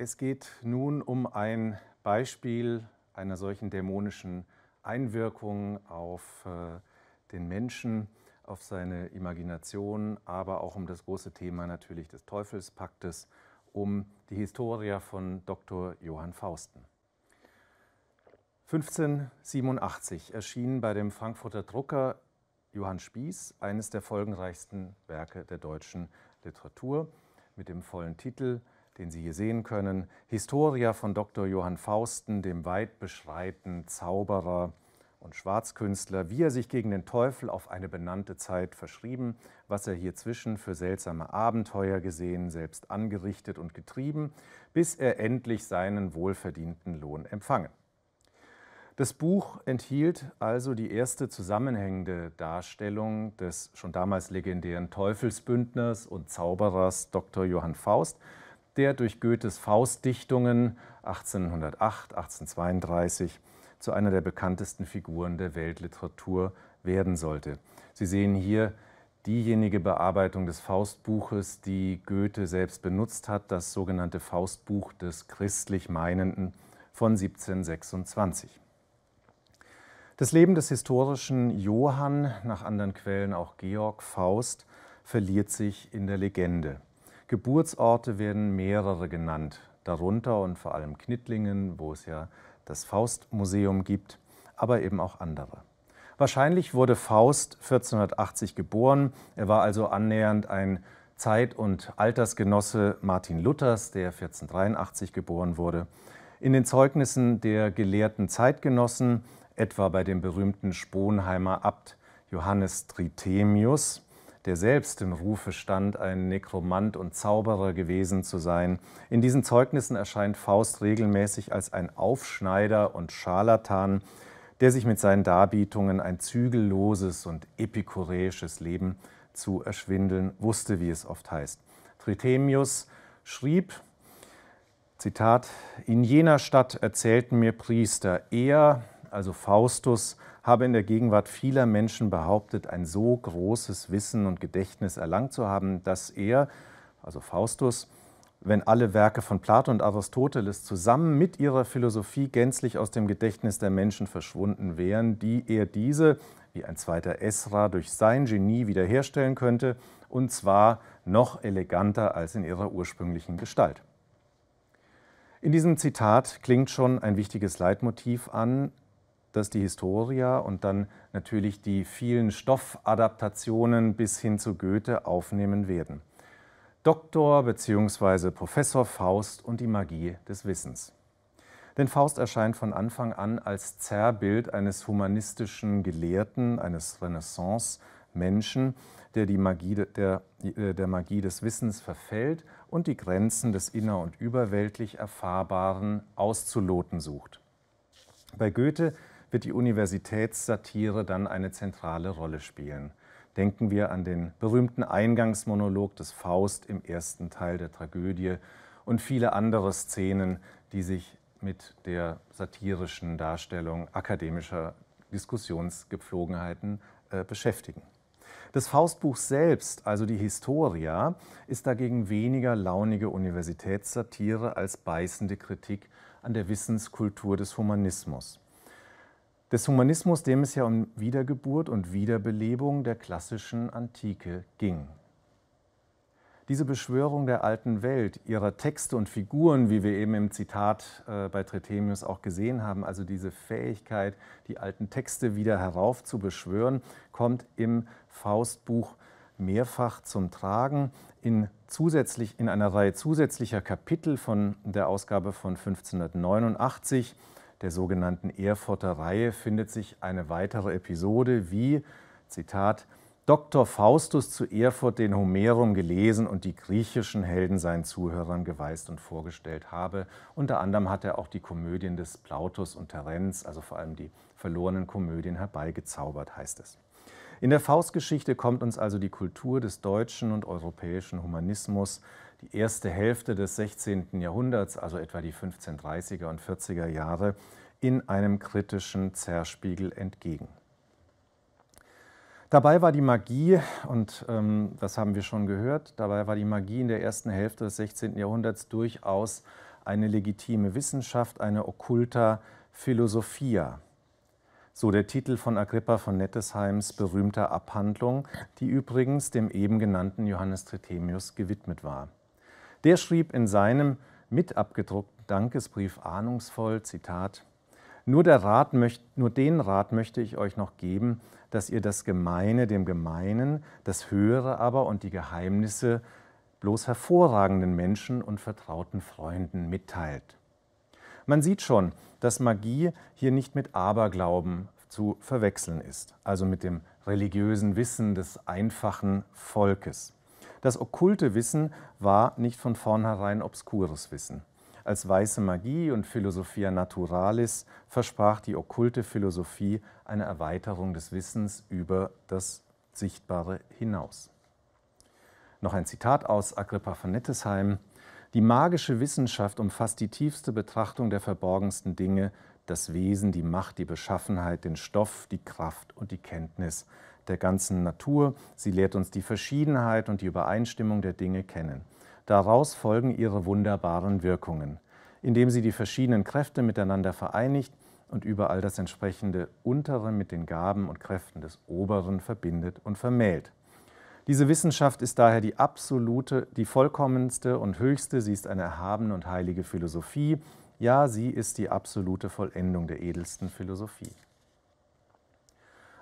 Es geht nun um ein Beispiel einer solchen dämonischen Einwirkung auf äh, den Menschen, auf seine Imagination, aber auch um das große Thema natürlich des Teufelspaktes, um die Historia von Dr. Johann Fausten. 1587 erschien bei dem Frankfurter Drucker Johann Spieß eines der folgenreichsten Werke der deutschen Literatur mit dem vollen Titel den Sie hier sehen können, Historia von Dr. Johann Fausten, dem weit beschreiten Zauberer und Schwarzkünstler, wie er sich gegen den Teufel auf eine benannte Zeit verschrieben, was er hier zwischen für seltsame Abenteuer gesehen, selbst angerichtet und getrieben, bis er endlich seinen wohlverdienten Lohn empfangen. Das Buch enthielt also die erste zusammenhängende Darstellung des schon damals legendären Teufelsbündners und Zauberers Dr. Johann Faust, der durch Goethes Faustdichtungen 1808, 1832 zu einer der bekanntesten Figuren der Weltliteratur werden sollte. Sie sehen hier diejenige Bearbeitung des Faustbuches, die Goethe selbst benutzt hat, das sogenannte Faustbuch des christlich Meinenden von 1726. Das Leben des historischen Johann, nach anderen Quellen auch Georg Faust, verliert sich in der Legende. Geburtsorte werden mehrere genannt, darunter und vor allem Knittlingen, wo es ja das Faustmuseum gibt, aber eben auch andere. Wahrscheinlich wurde Faust 1480 geboren. Er war also annähernd ein Zeit- und Altersgenosse Martin Luthers, der 1483 geboren wurde. In den Zeugnissen der gelehrten Zeitgenossen, etwa bei dem berühmten Sponheimer Abt Johannes Trithemius, der selbst im Rufe stand, ein Nekromant und Zauberer gewesen zu sein. In diesen Zeugnissen erscheint Faust regelmäßig als ein Aufschneider und Scharlatan, der sich mit seinen Darbietungen ein zügelloses und epikuräisches Leben zu erschwindeln wusste, wie es oft heißt. Trithemius schrieb, Zitat, in jener Stadt erzählten mir Priester, er, also Faustus, habe in der Gegenwart vieler Menschen behauptet, ein so großes Wissen und Gedächtnis erlangt zu haben, dass er, also Faustus, wenn alle Werke von Plato und Aristoteles zusammen mit ihrer Philosophie gänzlich aus dem Gedächtnis der Menschen verschwunden wären, die er diese, wie ein zweiter Esra, durch sein Genie wiederherstellen könnte, und zwar noch eleganter als in ihrer ursprünglichen Gestalt. In diesem Zitat klingt schon ein wichtiges Leitmotiv an, dass die Historia und dann natürlich die vielen Stoffadaptationen bis hin zu Goethe aufnehmen werden. Doktor bzw. Professor Faust und die Magie des Wissens. Denn Faust erscheint von Anfang an als Zerrbild eines humanistischen Gelehrten, eines Renaissance-Menschen, der, die Magie, der, äh, der Magie des Wissens verfällt und die Grenzen des inner- und überweltlich Erfahrbaren auszuloten sucht. Bei Goethe wird die Universitätssatire dann eine zentrale Rolle spielen. Denken wir an den berühmten Eingangsmonolog des Faust im ersten Teil der Tragödie und viele andere Szenen, die sich mit der satirischen Darstellung akademischer Diskussionsgepflogenheiten äh, beschäftigen. Das Faustbuch selbst, also die Historia, ist dagegen weniger launige Universitätssatire als beißende Kritik an der Wissenskultur des Humanismus des Humanismus, dem es ja um Wiedergeburt und Wiederbelebung der klassischen Antike ging. Diese Beschwörung der alten Welt, ihrer Texte und Figuren, wie wir eben im Zitat äh, bei Trithemius auch gesehen haben, also diese Fähigkeit, die alten Texte wieder heraufzubeschwören, kommt im Faustbuch mehrfach zum Tragen in, zusätzlich, in einer Reihe zusätzlicher Kapitel von der Ausgabe von 1589 der sogenannten Erfurter Reihe findet sich eine weitere Episode, wie, Zitat, Dr. Faustus zu Erfurt den Homerum gelesen und die griechischen Helden seinen Zuhörern geweist und vorgestellt habe. Unter anderem hat er auch die Komödien des Plautus und Terenz, also vor allem die verlorenen Komödien, herbeigezaubert, heißt es. In der Faustgeschichte kommt uns also die Kultur des deutschen und europäischen Humanismus die erste Hälfte des 16. Jahrhunderts, also etwa die 1530er und 40er Jahre, in einem kritischen Zerspiegel entgegen. Dabei war die Magie, und ähm, das haben wir schon gehört, dabei war die Magie in der ersten Hälfte des 16. Jahrhunderts durchaus eine legitime Wissenschaft, eine okkulta Philosophia. So der Titel von Agrippa von Nettesheims berühmter Abhandlung, die übrigens dem eben genannten Johannes Trithemius gewidmet war. Der schrieb in seinem mit abgedruckten Dankesbrief ahnungsvoll, Zitat, nur, der Rat möcht, nur den Rat möchte ich euch noch geben, dass ihr das Gemeine dem Gemeinen, das Höhere aber und die Geheimnisse bloß hervorragenden Menschen und vertrauten Freunden mitteilt. Man sieht schon, dass Magie hier nicht mit Aberglauben zu verwechseln ist, also mit dem religiösen Wissen des einfachen Volkes. Das okkulte Wissen war nicht von vornherein obskures Wissen. Als weiße Magie und Philosophia Naturalis versprach die okkulte Philosophie eine Erweiterung des Wissens über das Sichtbare hinaus. Noch ein Zitat aus Agrippa von Nettesheim. Die magische Wissenschaft umfasst die tiefste Betrachtung der verborgensten Dinge, das Wesen, die Macht, die Beschaffenheit, den Stoff, die Kraft und die Kenntnis der ganzen Natur. Sie lehrt uns die Verschiedenheit und die Übereinstimmung der Dinge kennen. Daraus folgen ihre wunderbaren Wirkungen. Indem sie die verschiedenen Kräfte miteinander vereinigt und überall das entsprechende Untere mit den Gaben und Kräften des Oberen verbindet und vermählt. Diese Wissenschaft ist daher die absolute, die vollkommenste und höchste, sie ist eine erhabene und heilige Philosophie. Ja, sie ist die absolute Vollendung der edelsten Philosophie.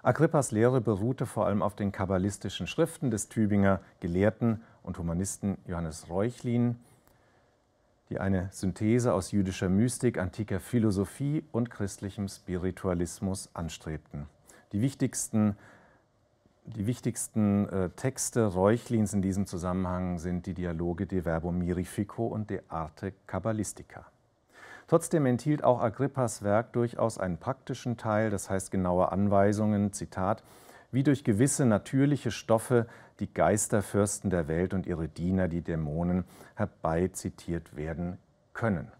Agrippas Lehre beruhte vor allem auf den kabbalistischen Schriften des Tübinger Gelehrten und Humanisten Johannes Reuchlin, die eine Synthese aus jüdischer Mystik, antiker Philosophie und christlichem Spiritualismus anstrebten. Die wichtigsten, die wichtigsten äh, Texte Reuchlins in diesem Zusammenhang sind die Dialoge De Verbo Mirifico und De Arte Kabbalistica. Trotzdem enthielt auch Agrippas Werk durchaus einen praktischen Teil, das heißt genaue Anweisungen, Zitat, wie durch gewisse natürliche Stoffe die Geisterfürsten der Welt und ihre Diener, die Dämonen, herbeizitiert werden können.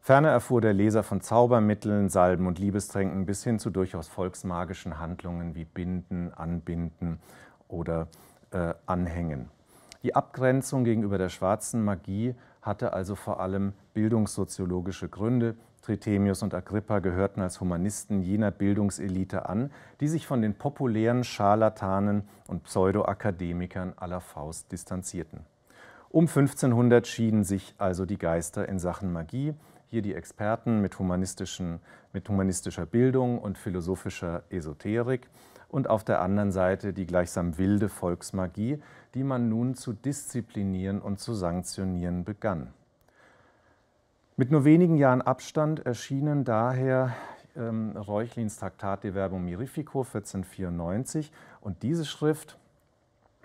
Ferner erfuhr der Leser von Zaubermitteln, Salben und Liebestränken bis hin zu durchaus volksmagischen Handlungen wie Binden, Anbinden oder äh, Anhängen. Die Abgrenzung gegenüber der schwarzen Magie hatte also vor allem bildungssoziologische Gründe. Trithemius und Agrippa gehörten als Humanisten jener Bildungselite an, die sich von den populären Scharlatanen und Pseudoakademikern aller Faust distanzierten. Um 1500 schieden sich also die Geister in Sachen Magie, hier die Experten mit, mit humanistischer Bildung und philosophischer Esoterik, und auf der anderen Seite die gleichsam wilde Volksmagie, die man nun zu disziplinieren und zu sanktionieren begann. Mit nur wenigen Jahren Abstand erschienen daher ähm, Reuchlins Traktat De Verbum Mirifico 1494 und diese Schrift,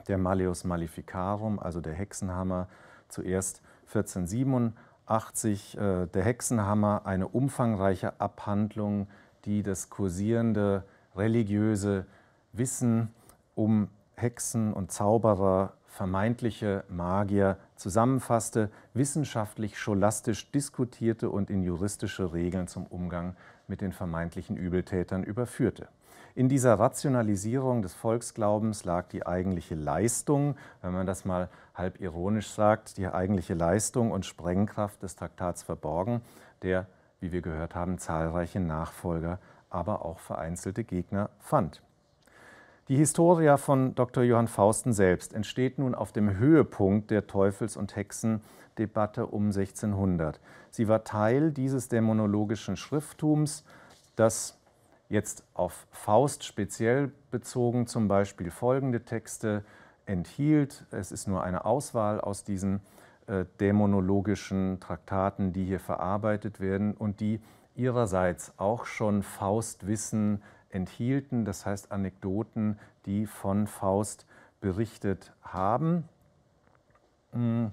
der Malleus Maleficarum, also der Hexenhammer, zuerst 1487, äh, der Hexenhammer, eine umfangreiche Abhandlung, die das kursierende religiöse Wissen um Hexen und Zauberer, vermeintliche Magier zusammenfasste, wissenschaftlich, scholastisch diskutierte und in juristische Regeln zum Umgang mit den vermeintlichen Übeltätern überführte. In dieser Rationalisierung des Volksglaubens lag die eigentliche Leistung, wenn man das mal halb ironisch sagt, die eigentliche Leistung und Sprengkraft des Traktats verborgen, der, wie wir gehört haben, zahlreiche Nachfolger, aber auch vereinzelte Gegner fand. Die Historia von Dr. Johann Fausten selbst entsteht nun auf dem Höhepunkt der Teufels- und Hexendebatte um 1600. Sie war Teil dieses dämonologischen Schrifttums, das jetzt auf Faust speziell bezogen zum Beispiel folgende Texte enthielt. Es ist nur eine Auswahl aus diesen äh, dämonologischen Traktaten, die hier verarbeitet werden und die ihrerseits auch schon Faustwissen enthielten, das heißt Anekdoten, die von Faust berichtet haben. Mm.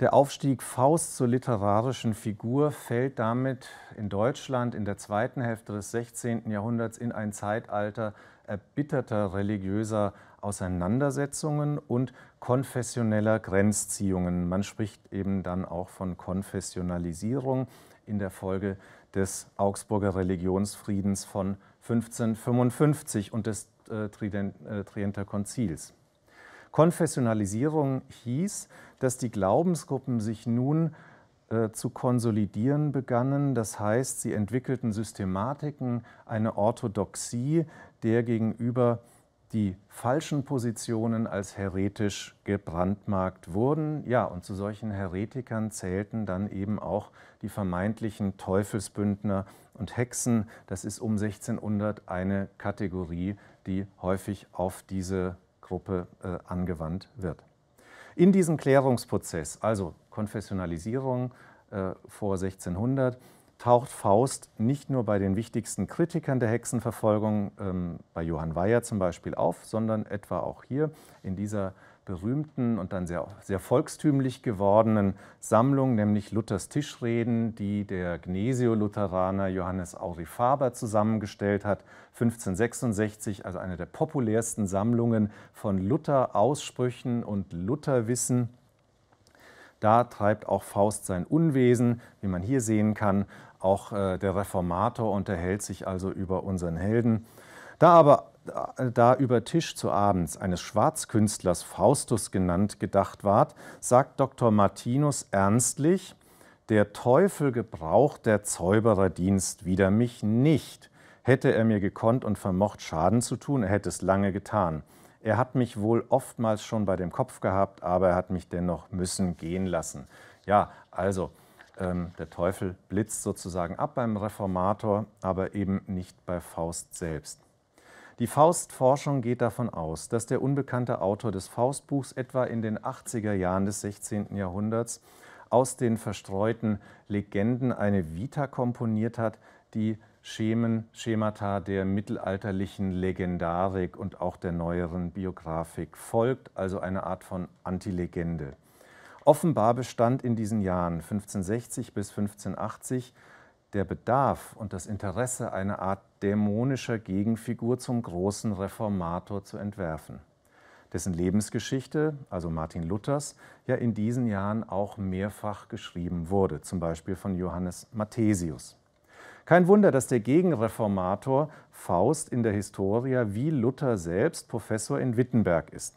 Der Aufstieg Faust zur literarischen Figur fällt damit in Deutschland in der zweiten Hälfte des 16. Jahrhunderts in ein Zeitalter erbitterter religiöser Auseinandersetzungen und konfessioneller Grenzziehungen. Man spricht eben dann auch von Konfessionalisierung in der Folge des Augsburger Religionsfriedens von 1555 und des äh, äh, Trienter Konzils. Konfessionalisierung hieß, dass die Glaubensgruppen sich nun äh, zu konsolidieren begannen. Das heißt, sie entwickelten Systematiken, eine Orthodoxie der gegenüber die falschen Positionen als heretisch gebrandmarkt wurden. Ja, und zu solchen Heretikern zählten dann eben auch die vermeintlichen Teufelsbündner und Hexen. Das ist um 1600 eine Kategorie, die häufig auf diese Gruppe äh, angewandt wird. In diesem Klärungsprozess, also Konfessionalisierung äh, vor 1600, taucht Faust nicht nur bei den wichtigsten Kritikern der Hexenverfolgung, ähm, bei Johann Weyer zum Beispiel, auf, sondern etwa auch hier in dieser berühmten und dann sehr, sehr volkstümlich gewordenen Sammlung, nämlich Luthers Tischreden, die der Gnesio-Lutheraner Johannes Auri Faber zusammengestellt hat, 1566, also eine der populärsten Sammlungen von Luther-Aussprüchen und Lutherwissen. Da treibt auch Faust sein Unwesen, wie man hier sehen kann. Auch äh, der Reformator unterhält sich also über unseren Helden. Da aber da über Tisch zu abends eines Schwarzkünstlers Faustus genannt gedacht ward, sagt Dr. Martinus ernstlich, der Teufel gebraucht der Zaubererdienst wider mich nicht. Hätte er mir gekonnt und vermocht, Schaden zu tun, er hätte es lange getan. Er hat mich wohl oftmals schon bei dem Kopf gehabt, aber er hat mich dennoch müssen gehen lassen. Ja, also ähm, der Teufel blitzt sozusagen ab beim Reformator, aber eben nicht bei Faust selbst. Die Faustforschung geht davon aus, dass der unbekannte Autor des Faustbuchs etwa in den 80er Jahren des 16. Jahrhunderts aus den verstreuten Legenden eine Vita komponiert hat, die Schemen, Schemata der mittelalterlichen Legendarik und auch der neueren Biografik folgt, also eine Art von Antilegende. Offenbar bestand in diesen Jahren 1560 bis 1580 der Bedarf und das Interesse, eine Art dämonischer Gegenfigur zum großen Reformator zu entwerfen, dessen Lebensgeschichte, also Martin Luthers, ja in diesen Jahren auch mehrfach geschrieben wurde, zum Beispiel von Johannes Mathesius. Kein Wunder, dass der Gegenreformator Faust in der Historia wie Luther selbst Professor in Wittenberg ist.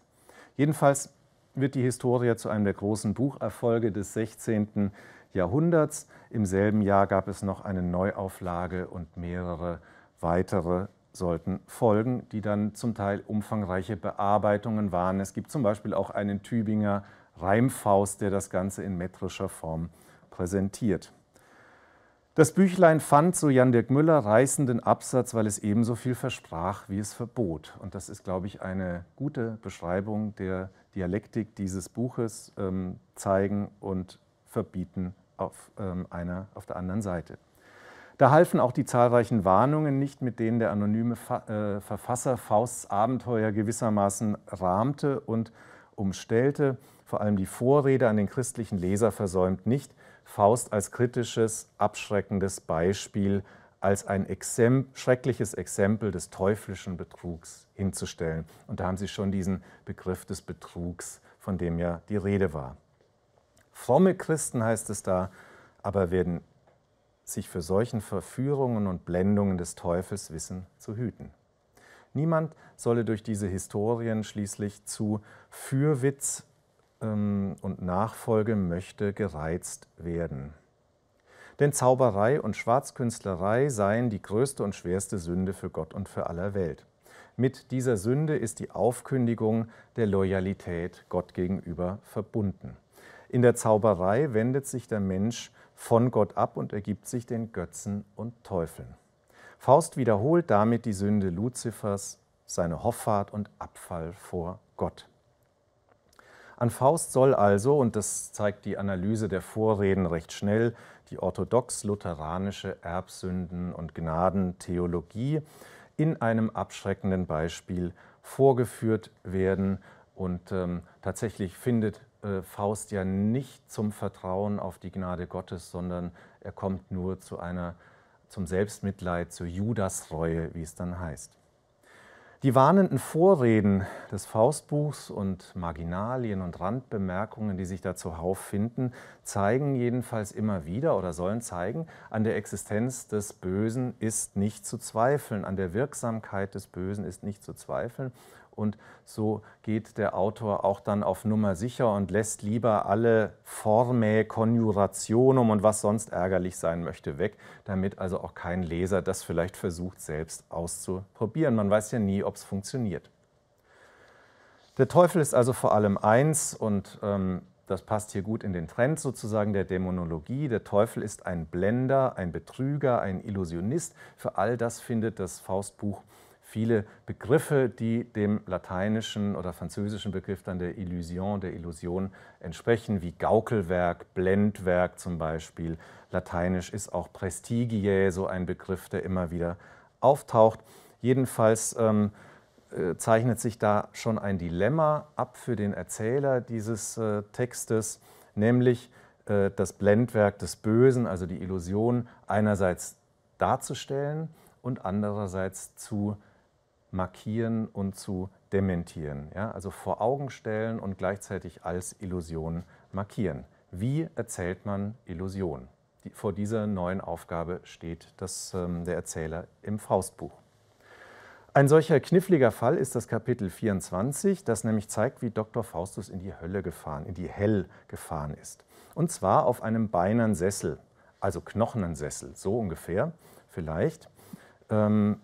Jedenfalls wird die Historia zu einem der großen Bucherfolge des 16. Jahrhunderts. Im selben Jahr gab es noch eine Neuauflage und mehrere weitere sollten folgen, die dann zum Teil umfangreiche Bearbeitungen waren. Es gibt zum Beispiel auch einen Tübinger Reimfaust, der das Ganze in metrischer Form präsentiert. Das Büchlein fand, so Jan-Dirk Müller, reißenden Absatz, weil es ebenso viel versprach, wie es verbot. Und das ist, glaube ich, eine gute Beschreibung der Dialektik dieses Buches, ähm, zeigen und verbieten auf, ähm, einer, auf der anderen Seite. Da halfen auch die zahlreichen Warnungen nicht, mit denen der anonyme Fa äh, Verfasser Fausts Abenteuer gewissermaßen rahmte und umstellte. Vor allem die Vorrede an den christlichen Leser versäumt nicht, Faust als kritisches, abschreckendes Beispiel, als ein Exemp schreckliches Exempel des teuflischen Betrugs hinzustellen. Und da haben Sie schon diesen Begriff des Betrugs, von dem ja die Rede war. Fromme Christen heißt es da, aber werden sich für solchen Verführungen und Blendungen des Teufels wissen zu hüten. Niemand solle durch diese Historien schließlich zu Fürwitz ähm, und Nachfolge möchte gereizt werden. Denn Zauberei und Schwarzkünstlerei seien die größte und schwerste Sünde für Gott und für aller Welt. Mit dieser Sünde ist die Aufkündigung der Loyalität Gott gegenüber verbunden. In der Zauberei wendet sich der Mensch von Gott ab und ergibt sich den Götzen und Teufeln. Faust wiederholt damit die Sünde Luzifers, seine Hoffart und Abfall vor Gott. An Faust soll also, und das zeigt die Analyse der Vorreden recht schnell, die orthodox-lutheranische Erbsünden- und Gnadentheologie in einem abschreckenden Beispiel vorgeführt werden. Und ähm, tatsächlich findet äh, Faust ja nicht zum Vertrauen auf die Gnade Gottes, sondern er kommt nur zu einer, zum Selbstmitleid, zur Judasreue, wie es dann heißt. Die warnenden Vorreden des Faustbuchs und Marginalien und Randbemerkungen, die sich da zuhauf finden, zeigen jedenfalls immer wieder oder sollen zeigen, an der Existenz des Bösen ist nicht zu zweifeln, an der Wirksamkeit des Bösen ist nicht zu zweifeln und so geht der Autor auch dann auf Nummer sicher und lässt lieber alle Formae Conjurationum und was sonst ärgerlich sein möchte weg, damit also auch kein Leser das vielleicht versucht selbst auszuprobieren. Man weiß ja nie, ob es funktioniert. Der Teufel ist also vor allem eins und ähm, das passt hier gut in den Trend sozusagen der Dämonologie. Der Teufel ist ein Blender, ein Betrüger, ein Illusionist. Für all das findet das Faustbuch viele Begriffe, die dem lateinischen oder französischen Begriff dann der Illusion, der Illusion entsprechen, wie Gaukelwerk, Blendwerk zum Beispiel. Lateinisch ist auch Prestigiae so ein Begriff, der immer wieder auftaucht. Jedenfalls ähm, äh, zeichnet sich da schon ein Dilemma ab für den Erzähler dieses äh, Textes, nämlich äh, das Blendwerk des Bösen, also die Illusion einerseits darzustellen und andererseits zu markieren und zu dementieren. Ja? Also vor Augen stellen und gleichzeitig als Illusion markieren. Wie erzählt man Illusion? Die, vor dieser neuen Aufgabe steht das, ähm, der Erzähler im Faustbuch. Ein solcher kniffliger Fall ist das Kapitel 24, das nämlich zeigt, wie Dr. Faustus in die Hölle gefahren, in die Hell gefahren ist. Und zwar auf einem beinernen Sessel, also knochenen Sessel, so ungefähr vielleicht. Ähm,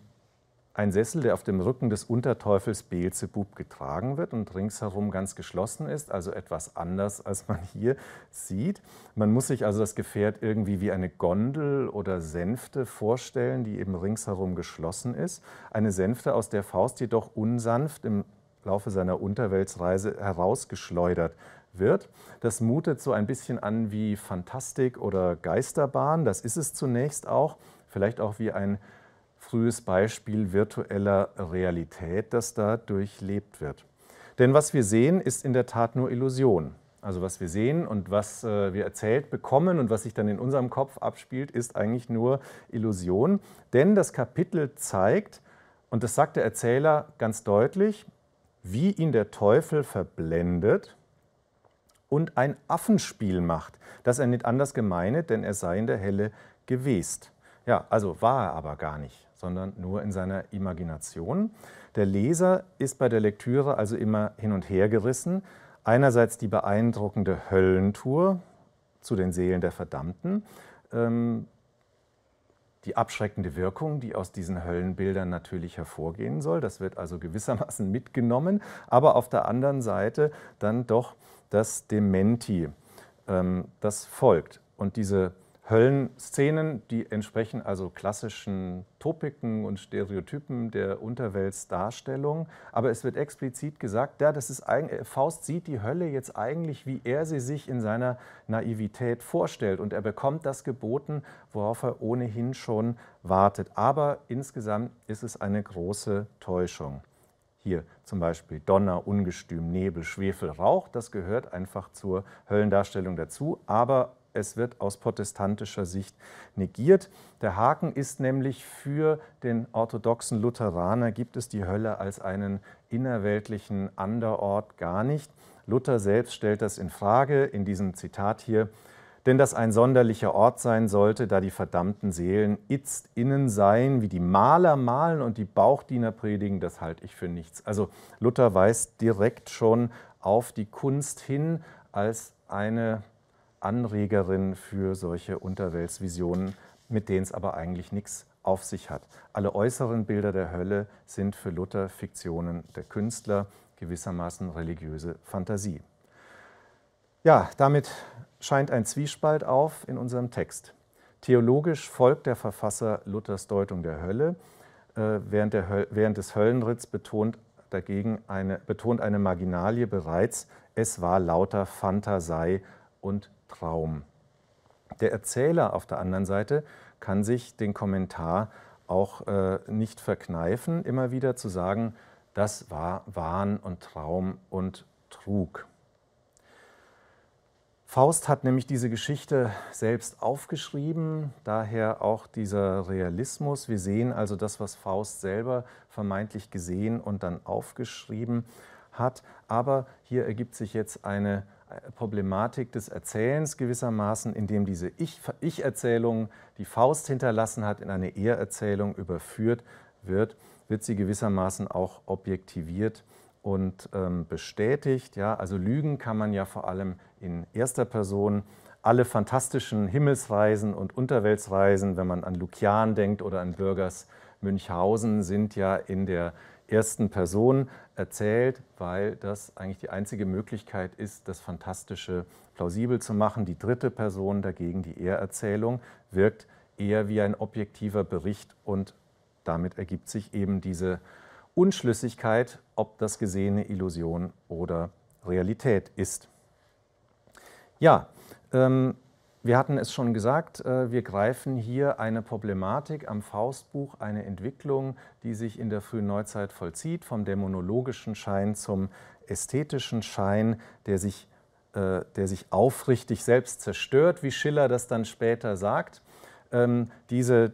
ein Sessel, der auf dem Rücken des Unterteufels Beelzebub getragen wird und ringsherum ganz geschlossen ist, also etwas anders, als man hier sieht. Man muss sich also das Gefährt irgendwie wie eine Gondel oder Sänfte vorstellen, die eben ringsherum geschlossen ist. Eine Sänfte, aus der Faust jedoch unsanft im Laufe seiner Unterweltsreise herausgeschleudert wird. Das mutet so ein bisschen an wie Fantastik oder Geisterbahn, das ist es zunächst auch, vielleicht auch wie ein frühes Beispiel virtueller Realität, das da durchlebt wird. Denn was wir sehen, ist in der Tat nur Illusion. Also was wir sehen und was äh, wir erzählt bekommen und was sich dann in unserem Kopf abspielt, ist eigentlich nur Illusion. Denn das Kapitel zeigt, und das sagt der Erzähler ganz deutlich, wie ihn der Teufel verblendet und ein Affenspiel macht, das er nicht anders gemeint, denn er sei in der Helle gewesen. Ja, also war er aber gar nicht sondern nur in seiner Imagination. Der Leser ist bei der Lektüre also immer hin und her gerissen. Einerseits die beeindruckende Höllentour zu den Seelen der Verdammten, ähm, die abschreckende Wirkung, die aus diesen Höllenbildern natürlich hervorgehen soll. Das wird also gewissermaßen mitgenommen, aber auf der anderen Seite dann doch das Dementi, ähm, das folgt. Und diese Höllenszenen, die entsprechen also klassischen Topiken und Stereotypen der Unterweltsdarstellung. Aber es wird explizit gesagt, ja, das ist äh, Faust sieht die Hölle jetzt eigentlich, wie er sie sich in seiner Naivität vorstellt. Und er bekommt das geboten, worauf er ohnehin schon wartet. Aber insgesamt ist es eine große Täuschung. Hier zum Beispiel Donner, Ungestüm, Nebel, Schwefel, Rauch, das gehört einfach zur Höllendarstellung dazu. Aber es wird aus protestantischer Sicht negiert. Der Haken ist nämlich für den orthodoxen Lutheraner gibt es die Hölle als einen innerweltlichen Anderort gar nicht. Luther selbst stellt das in Frage in diesem Zitat hier, denn dass ein sonderlicher Ort sein sollte, da die verdammten Seelen itzt innen seien, wie die Maler malen und die Bauchdiener predigen, das halte ich für nichts. Also Luther weist direkt schon auf die Kunst hin als eine Anregerin für solche Unterweltsvisionen, mit denen es aber eigentlich nichts auf sich hat. Alle äußeren Bilder der Hölle sind für Luther Fiktionen der Künstler, gewissermaßen religiöse Fantasie. Ja, damit scheint ein Zwiespalt auf in unserem Text. Theologisch folgt der Verfasser Luthers Deutung der Hölle, äh, während, der, während des Höllenritts betont dagegen eine, betont eine Marginalie bereits, es war lauter Fantasei und Traum. Der Erzähler auf der anderen Seite kann sich den Kommentar auch äh, nicht verkneifen, immer wieder zu sagen, das war Wahn und Traum und Trug. Faust hat nämlich diese Geschichte selbst aufgeschrieben, daher auch dieser Realismus. Wir sehen also das, was Faust selber vermeintlich gesehen und dann aufgeschrieben hat. Aber hier ergibt sich jetzt eine äh, Problematik des Erzählens gewissermaßen, indem diese Ich-Erzählung die Faust hinterlassen hat, in eine Er-Erzählung überführt wird, wird sie gewissermaßen auch objektiviert und ähm, bestätigt. Ja? Also Lügen kann man ja vor allem in erster Person alle fantastischen Himmelsreisen und Unterweltsreisen, wenn man an Lukian denkt oder an Bürgers Münchhausen, sind ja in der ersten Person erzählt, weil das eigentlich die einzige Möglichkeit ist, das Fantastische plausibel zu machen. Die dritte Person dagegen, die Ehrerzählung, wirkt eher wie ein objektiver Bericht und damit ergibt sich eben diese Unschlüssigkeit, ob das Gesehene Illusion oder Realität ist. Ja, ähm, wir hatten es schon gesagt, äh, wir greifen hier eine Problematik am Faustbuch, eine Entwicklung, die sich in der frühen Neuzeit vollzieht, vom dämonologischen Schein zum ästhetischen Schein, der sich, äh, der sich aufrichtig selbst zerstört, wie Schiller das dann später sagt. Ähm, diese,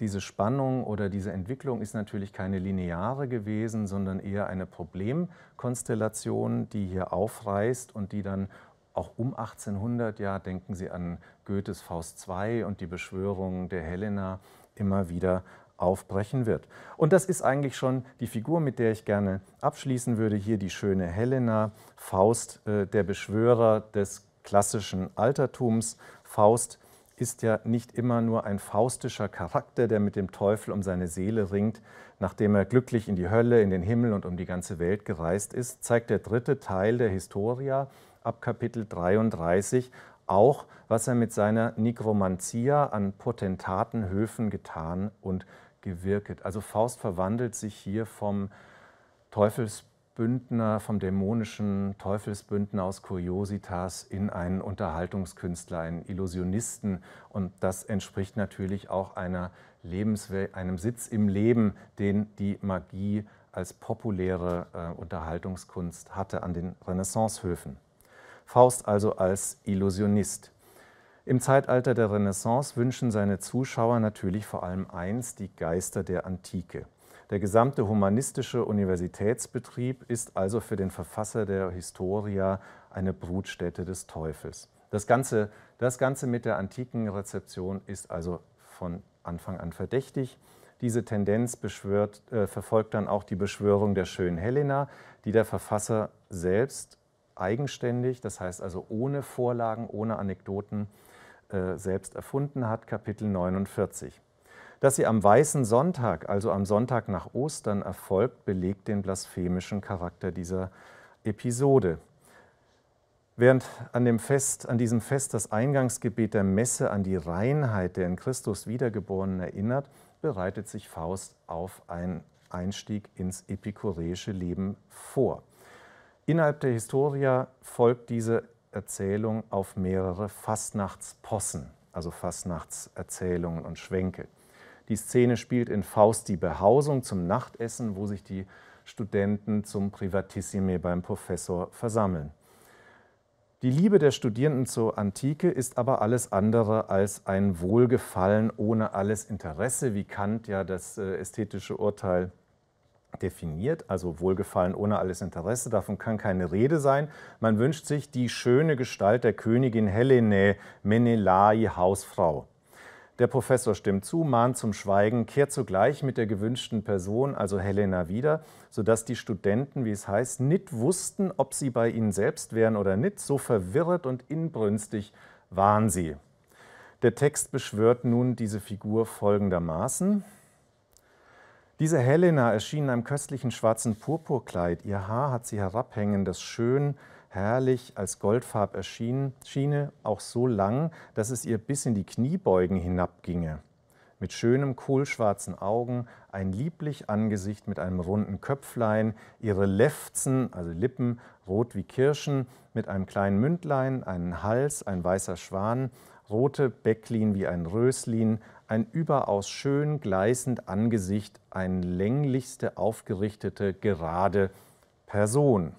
diese Spannung oder diese Entwicklung ist natürlich keine lineare gewesen, sondern eher eine Problemkonstellation, die hier aufreißt und die dann auch um 1800, ja, denken Sie an Goethes Faust II und die Beschwörung der Helena, immer wieder aufbrechen wird. Und das ist eigentlich schon die Figur, mit der ich gerne abschließen würde. Hier die schöne Helena, Faust, äh, der Beschwörer des klassischen Altertums. Faust ist ja nicht immer nur ein faustischer Charakter, der mit dem Teufel um seine Seele ringt. Nachdem er glücklich in die Hölle, in den Himmel und um die ganze Welt gereist ist, zeigt der dritte Teil der Historia ab Kapitel 33 auch, was er mit seiner Nekromantia an Potentatenhöfen getan und gewirket. Also Faust verwandelt sich hier vom Teufelsbündner, vom dämonischen Teufelsbündner aus Curiositas in einen Unterhaltungskünstler, einen Illusionisten. Und das entspricht natürlich auch einer Lebenswelt, einem Sitz im Leben, den die Magie als populäre äh, Unterhaltungskunst hatte an den Renaissancehöfen. Faust also als Illusionist. Im Zeitalter der Renaissance wünschen seine Zuschauer natürlich vor allem eins, die Geister der Antike. Der gesamte humanistische Universitätsbetrieb ist also für den Verfasser der Historia eine Brutstätte des Teufels. Das Ganze, das Ganze mit der antiken Rezeption ist also von Anfang an verdächtig. Diese Tendenz beschwört, äh, verfolgt dann auch die Beschwörung der schönen Helena, die der Verfasser selbst eigenständig, das heißt also ohne Vorlagen, ohne Anekdoten, äh, selbst erfunden hat, Kapitel 49. Dass sie am Weißen Sonntag, also am Sonntag nach Ostern, erfolgt, belegt den blasphemischen Charakter dieser Episode. Während an, dem Fest, an diesem Fest das Eingangsgebet der Messe an die Reinheit der in Christus Wiedergeborenen erinnert, bereitet sich Faust auf einen Einstieg ins epikureische Leben vor. Innerhalb der Historia folgt diese Erzählung auf mehrere Fastnachtspossen, also Fastnachtserzählungen und Schwänke. Die Szene spielt in Faust die Behausung zum Nachtessen, wo sich die Studenten zum Privatissime beim Professor versammeln. Die Liebe der Studierenden zur Antike ist aber alles andere als ein Wohlgefallen ohne alles Interesse, wie Kant ja das äh, ästhetische Urteil definiert, also Wohlgefallen ohne alles Interesse, davon kann keine Rede sein. Man wünscht sich die schöne Gestalt der Königin Helene, Menelai, Hausfrau. Der Professor stimmt zu, mahnt zum Schweigen, kehrt zugleich mit der gewünschten Person, also Helena, wieder, sodass die Studenten, wie es heißt, nicht wussten, ob sie bei ihnen selbst wären oder nicht. So verwirrt und inbrünstig waren sie. Der Text beschwört nun diese Figur folgendermaßen. Diese Helena erschien in einem köstlichen schwarzen Purpurkleid. Ihr Haar hat sie herabhängen, das schön, herrlich als Goldfarb erschien, schiene, auch so lang, dass es ihr bis in die Kniebeugen hinabginge. Mit schönem kohlschwarzen Augen, ein lieblich Angesicht mit einem runden Köpflein, ihre Lefzen, also Lippen, rot wie Kirschen, mit einem kleinen Mündlein, einen Hals, ein weißer Schwan, rote Becklin wie ein Röslin, ein überaus schön gleißend Angesicht, eine länglichste aufgerichtete, gerade Person.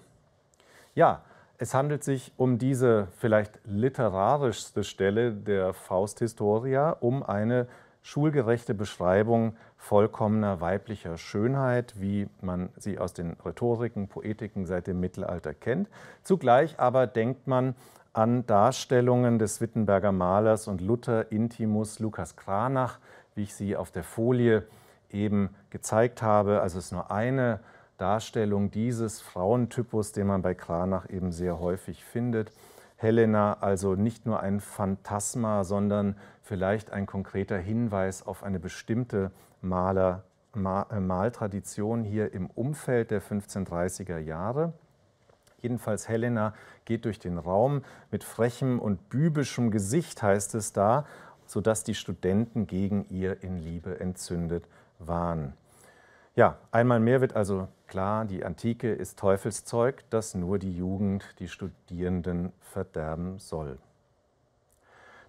Ja, es handelt sich um diese vielleicht literarischste Stelle der Faust Historia, um eine schulgerechte Beschreibung vollkommener weiblicher Schönheit, wie man sie aus den Rhetoriken, Poetiken seit dem Mittelalter kennt. Zugleich aber denkt man, an Darstellungen des Wittenberger Malers und Luther Intimus Lukas Kranach, wie ich sie auf der Folie eben gezeigt habe. Also es ist nur eine Darstellung dieses Frauentypus, den man bei Kranach eben sehr häufig findet. Helena also nicht nur ein Phantasma, sondern vielleicht ein konkreter Hinweis auf eine bestimmte Maler, äh, Maltradition hier im Umfeld der 1530er Jahre. Jedenfalls Helena geht durch den Raum mit frechem und bübischem Gesicht, heißt es da, sodass die Studenten gegen ihr in Liebe entzündet waren. Ja, einmal mehr wird also klar, die Antike ist Teufelszeug, das nur die Jugend, die Studierenden verderben soll.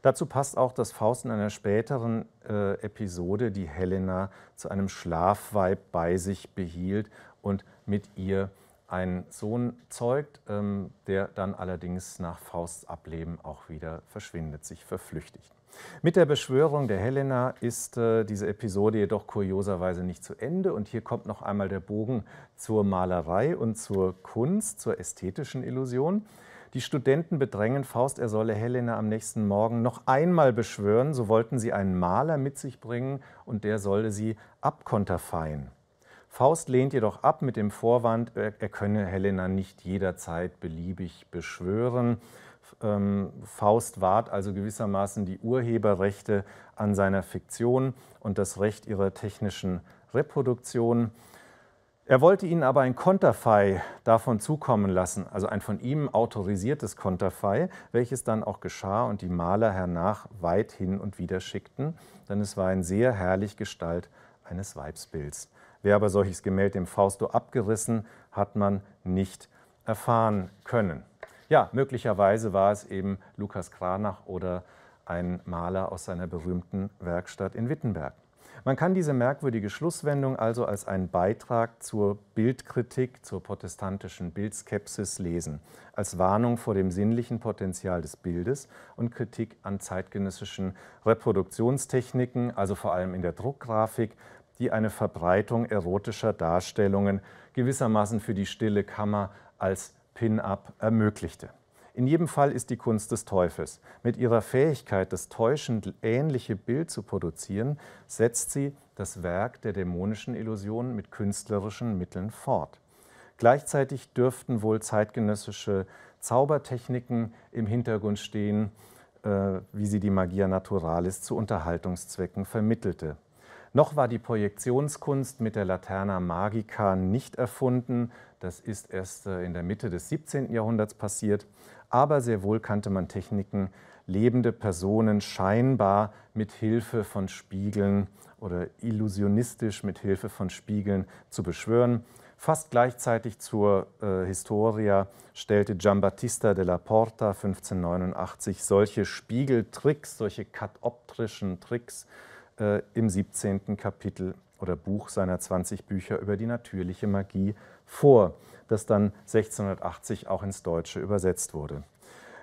Dazu passt auch, dass Faust in einer späteren äh, Episode die Helena zu einem Schlafweib bei sich behielt und mit ihr einen Sohn zeugt, ähm, der dann allerdings nach Fausts Ableben auch wieder verschwindet, sich verflüchtigt. Mit der Beschwörung der Helena ist äh, diese Episode jedoch kurioserweise nicht zu Ende und hier kommt noch einmal der Bogen zur Malerei und zur Kunst, zur ästhetischen Illusion. Die Studenten bedrängen Faust, er solle Helena am nächsten Morgen noch einmal beschwören, so wollten sie einen Maler mit sich bringen und der solle sie abkonterfeien. Faust lehnt jedoch ab mit dem Vorwand, äh, er könne Helena nicht jederzeit beliebig beschwören. Ähm, Faust wahrt also gewissermaßen die Urheberrechte an seiner Fiktion und das Recht ihrer technischen Reproduktion. Er wollte ihnen aber ein Konterfei davon zukommen lassen, also ein von ihm autorisiertes Konterfei, welches dann auch geschah und die Maler hernach weit hin und wieder schickten, denn es war in sehr herrlich Gestalt eines Weibsbilds. Wer aber solches Gemälde im Fausto abgerissen, hat man nicht erfahren können. Ja, möglicherweise war es eben Lukas Kranach oder ein Maler aus seiner berühmten Werkstatt in Wittenberg. Man kann diese merkwürdige Schlusswendung also als einen Beitrag zur Bildkritik, zur protestantischen Bildskepsis lesen, als Warnung vor dem sinnlichen Potenzial des Bildes und Kritik an zeitgenössischen Reproduktionstechniken, also vor allem in der Druckgrafik, die eine Verbreitung erotischer Darstellungen gewissermaßen für die stille Kammer als Pin-up ermöglichte. In jedem Fall ist die Kunst des Teufels. Mit ihrer Fähigkeit, das täuschend ähnliche Bild zu produzieren, setzt sie das Werk der dämonischen Illusionen mit künstlerischen Mitteln fort. Gleichzeitig dürften wohl zeitgenössische Zaubertechniken im Hintergrund stehen, äh, wie sie die Magia Naturalis zu Unterhaltungszwecken vermittelte. Noch war die Projektionskunst mit der Laterna Magica nicht erfunden. Das ist erst äh, in der Mitte des 17. Jahrhunderts passiert. Aber sehr wohl kannte man Techniken, lebende Personen scheinbar mit Hilfe von Spiegeln oder illusionistisch mit Hilfe von Spiegeln zu beschwören. Fast gleichzeitig zur äh, Historia stellte Giambattista della Porta 1589 solche Spiegeltricks, solche katoptrischen Tricks äh, im 17. Kapitel oder Buch seiner 20 Bücher über die natürliche Magie vor, das dann 1680 auch ins Deutsche übersetzt wurde.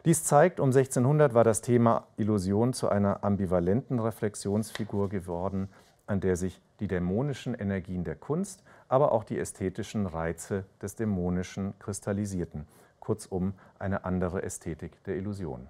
Dies zeigt, um 1600 war das Thema Illusion zu einer ambivalenten Reflexionsfigur geworden, an der sich die dämonischen Energien der Kunst, aber auch die ästhetischen Reize des Dämonischen kristallisierten. Kurzum, eine andere Ästhetik der Illusion.